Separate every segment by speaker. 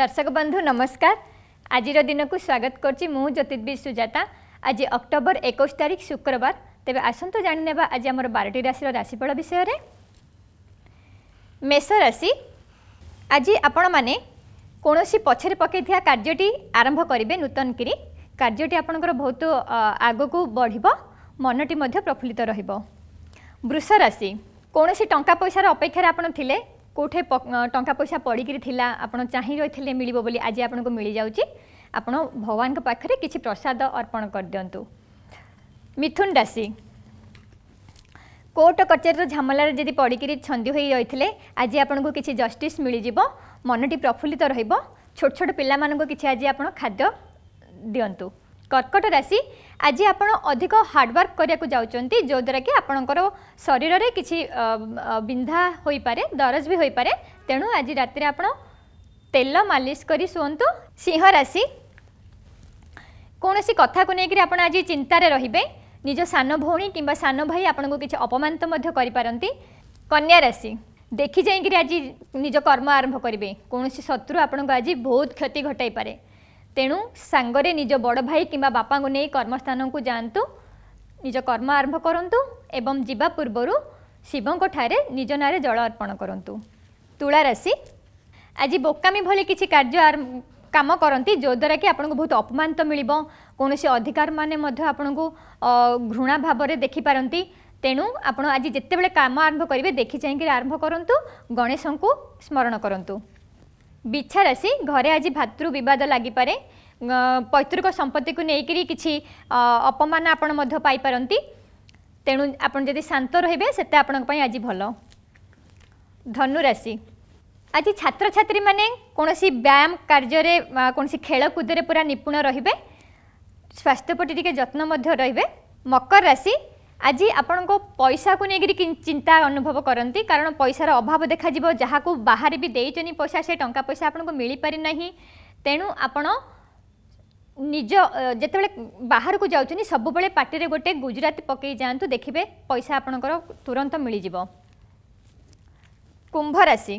Speaker 1: দর্শক বন্ধু নমস্কার আজির দিনকু স্বাগত করছি মু জ্যোতির্বি সুজাতা আজ অক্টোবর একুশ তারিখ শুক্রবার তবে আসন্তু জাণিনেবা আজ আমার বারোটি রাশির রাশিফল বিষয়ে মেষ রাশি আজ আপন মানে কোণী পছরে পকাই কার্যটি আরম্ভ করবে নূতন করে কার্যটি আপনার বহুত আগকু বড় মনটি প্রফুল্লিত রহব বৃষ রাশি কোণী টঙ্কা পয়সার অপেক্ষার আপনার କେଉଁଠି ଟଙ୍କା ପଇସା ପଡ଼ିକିରି ଥିଲା ଆପଣ ଚାହିଁ ରହିଥିଲେ ମିଳିବ ବୋଲି ଆଜି ଆପଣଙ୍କୁ ମିଳିଯାଉଛି ଆପଣ ଭଗବାନଙ୍କ ପାଖରେ କିଛି ପ୍ରସାଦ ଅର୍ପଣ କରିଦିଅନ୍ତୁ ମିଥୁନ ରାଶି କୋର୍ଟ କଚେରୀର ଝାମଲାରେ ଯଦି ପଡ଼ିକିରି ଛନ୍ଦି ହୋଇ ରହିଥିଲେ ଆଜି ଆପଣଙ୍କୁ କିଛି ଜଷ୍ଟିସ୍ ମିଳିଯିବ ମନଟି ପ୍ରଫୁଲ୍ଲିତ ରହିବ ଛୋଟ ଛୋଟ ପିଲାମାନଙ୍କୁ କିଛି ଆଜି ଆପଣ ଖାଦ୍ୟ ଦିଅନ୍ତୁ কর্কট রাশি আজি আপনার অধিক হার্ডওয়ার্ক করা যাচ্ছেন যদ্বারা কি আপনার শরীরের কিছু বিধা হয়ে পড়ে দরজ বি হয়ে পড়ে তেমন আজি রাতে আপনার তেল মালিশ করে শুয়ন্তু সিংহ রাশি কৌশি কথা নেই আপনার আজ চিন্তার রহবে নিজ সান ভৌণী কিংবা সান ভাই আপনার কিছু অপমানিত করে কন্যা রাশি দেখি যাই আজ নিজ কর্ম আরম্ভ করবে কৌশি শত্রু আপনার আজ বহুত ক্ষতি ঘটাই পারে ତେଣୁ ସାଙ୍ଗରେ ନିଜ ବଡ଼ ଭାଇ କିମ୍ବା ବାପାଙ୍କୁ ନେଇ କର୍ମସ୍ଥାନକୁ ଯାଆନ୍ତୁ ନିଜ କର୍ମ ଆରମ୍ଭ କରନ୍ତୁ ଏବଂ ଯିବା ପୂର୍ବରୁ ଶିବଙ୍କଠାରେ ନିଜ ନାଁରେ ଜଳ ଅର୍ପଣ କରନ୍ତୁ ତୁଳା ରାଶି ଆଜି ବୋକାମି ଭଳି କିଛି କାର୍ଯ୍ୟ କାମ କରନ୍ତି ଯଦ୍ୱାରା କି ଆପଣଙ୍କୁ ବହୁତ ଅପମାନିତ ମିଳିବ କୌଣସି ଅଧିକାରମାନେ ମଧ୍ୟ ଆପଣଙ୍କୁ ଘୃଣା ଭାବରେ ଦେଖିପାରନ୍ତି ତେଣୁ ଆପଣ ଆଜି ଯେତେବେଳେ କାମ ଆରମ୍ଭ କରିବେ ଦେଖି ଚାହିଁକି ଆରମ୍ଭ କରନ୍ତୁ ଗଣେଶଙ୍କୁ ସ୍ମରଣ କରନ୍ତୁ ବିଛା ରାଶି ଘରେ ଆଜି ଭାତୃ ବିବାଦ ଲାଗିପାରେ ପୈତୃକ ସମ୍ପତ୍ତିକୁ ନେଇକରି କିଛି ଅପମାନ ଆପଣ ମଧ୍ୟ ପାଇପାରନ୍ତି ତେଣୁ ଆପଣ ଯଦି ଶାନ୍ତ ରହିବେ ସେତେ ଆପଣଙ୍କ ପାଇଁ ଆଜି ଭଲ ଧନୁରାଶି ଆଜି ଛାତ୍ରଛାତ୍ରୀମାନେ କୌଣସି ବ୍ୟାୟାମ କାର୍ଯ୍ୟରେ କୌଣସି ଖେଳକୁଦରେ ପୁରା ନିପୁଣ ରହିବେ ସ୍ୱାସ୍ଥ୍ୟ ପ୍ରତି ଟିକିଏ ଯତ୍ନ ମଧ୍ୟ ରହିବେ ମକର ରାଶି আজি ଆପଣଙ୍କ ପଇସାକୁ ନେଇକରି ଚିନ୍ତା ଅନୁଭବ କରନ୍ତି କାରଣ ପଇସାର ଅଭାବ ଦେଖାଯିବ ଯାହାକୁ ବାହାରେ ବି ଦେଇଛନ୍ତି ପଇସା ସେ ଟଙ୍କା ପଇସା ଆପଣଙ୍କୁ ମିଳିପାରିନାହିଁ ତେଣୁ ଆପଣ ନିଜ ଯେତେବେଳେ ବାହାରକୁ ଯାଉଛନ୍ତି ସବୁବେଳେ ପାଟିରେ ଗୋଟେ ଗୁଜୁରାତି ପକାଇ ଯାଆନ୍ତୁ ଦେଖିବେ ପଇସା ଆପଣଙ୍କର ତୁରନ୍ତ ମିଳିଯିବ କୁମ୍ଭ ରାଶି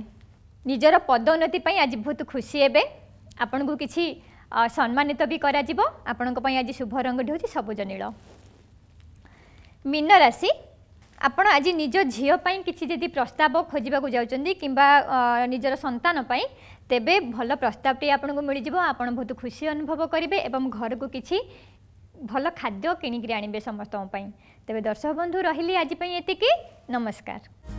Speaker 1: ନିଜର ପଦୋନ୍ନତି ପାଇଁ ଆଜି ବହୁତ ଖୁସି ହେବେ ଆପଣଙ୍କୁ କିଛି ସମ୍ମାନିତ ବି କରାଯିବ ଆପଣଙ୍କ ପାଇଁ ଆଜି ଶୁଭ ରଙ୍ଗଟି ହେଉଛି ସବୁଜ ନୀଳ মীন রাশি ଆପଣ ଆଜି ନିଜ ଝିଅ ପାଇଁ କିଛି ଯଦି ପ୍ରସ୍ତାବ ଖୋଜିବାକୁ ଯାଉଛନ୍ତି କିମ୍ବା ନିଜର ସନ୍ତାନ ପାଇଁ ତେବେ ଭଲ ପ୍ରସ୍ତାବଟି ଆପଣଙ୍କୁ ମିଳିଯିବ ଆପଣ ବହୁତ ଖୁସି ଅନୁଭବ କରିବେ ଏବଂ ଘରକୁ କିଛି ଭଲ ଖାଦ୍ୟ କିଣିକିରି ଆଣିବେ ସମସ୍ତଙ୍କ ପାଇଁ ତେବେ ଦର୍ଶକ ବନ୍ଧୁ ରହିଲି ଆଜି ପାଇଁ ଏତିକି ନମସ୍କାର